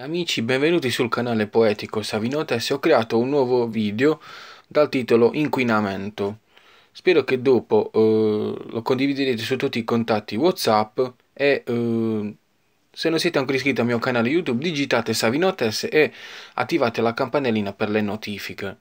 Amici, benvenuti sul canale Poetico Savinotes. Ho creato un nuovo video dal titolo Inquinamento. Spero che dopo eh, lo condividerete su tutti i contatti WhatsApp e eh, se non siete ancora iscritti al mio canale YouTube digitate Savinotes e attivate la campanellina per le notifiche.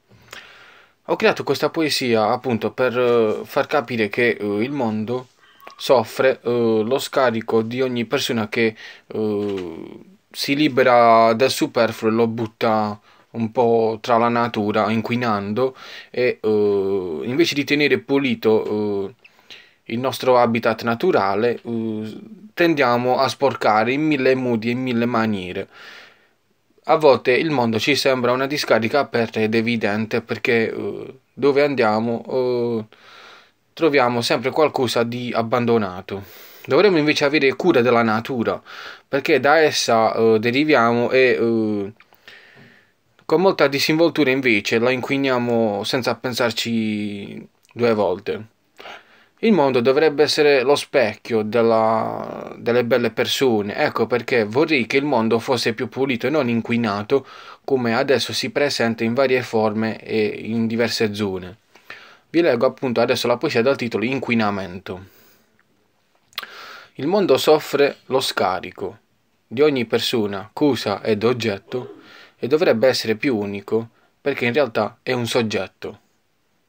Ho creato questa poesia appunto per eh, far capire che eh, il mondo soffre eh, lo scarico di ogni persona che eh, si libera del superfluo e lo butta un po' tra la natura inquinando e uh, invece di tenere pulito uh, il nostro habitat naturale uh, tendiamo a sporcare in mille modi e in mille maniere a volte il mondo ci sembra una discarica aperta ed evidente perché dove andiamo troviamo sempre qualcosa di abbandonato Dovremmo invece avere cura della natura, perché da essa eh, deriviamo e eh, con molta disinvoltura invece la inquiniamo senza pensarci due volte. Il mondo dovrebbe essere lo specchio della, delle belle persone, ecco perché vorrei che il mondo fosse più pulito e non inquinato come adesso si presenta in varie forme e in diverse zone. Vi leggo appunto adesso la poesia dal titolo Inquinamento. Il mondo soffre lo scarico di ogni persona, cosa ed oggetto e dovrebbe essere più unico perché in realtà è un soggetto.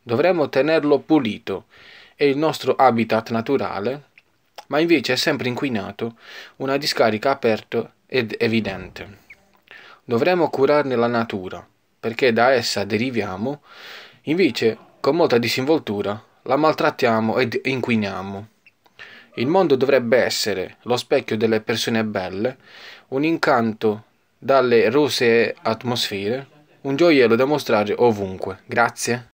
Dovremmo tenerlo pulito è il nostro habitat naturale, ma invece è sempre inquinato, una discarica aperta ed evidente. Dovremmo curarne la natura, perché da essa deriviamo, invece con molta disinvoltura la maltrattiamo ed inquiniamo. Il mondo dovrebbe essere lo specchio delle persone belle, un incanto dalle rosee atmosfere, un gioiello da mostrare ovunque. Grazie.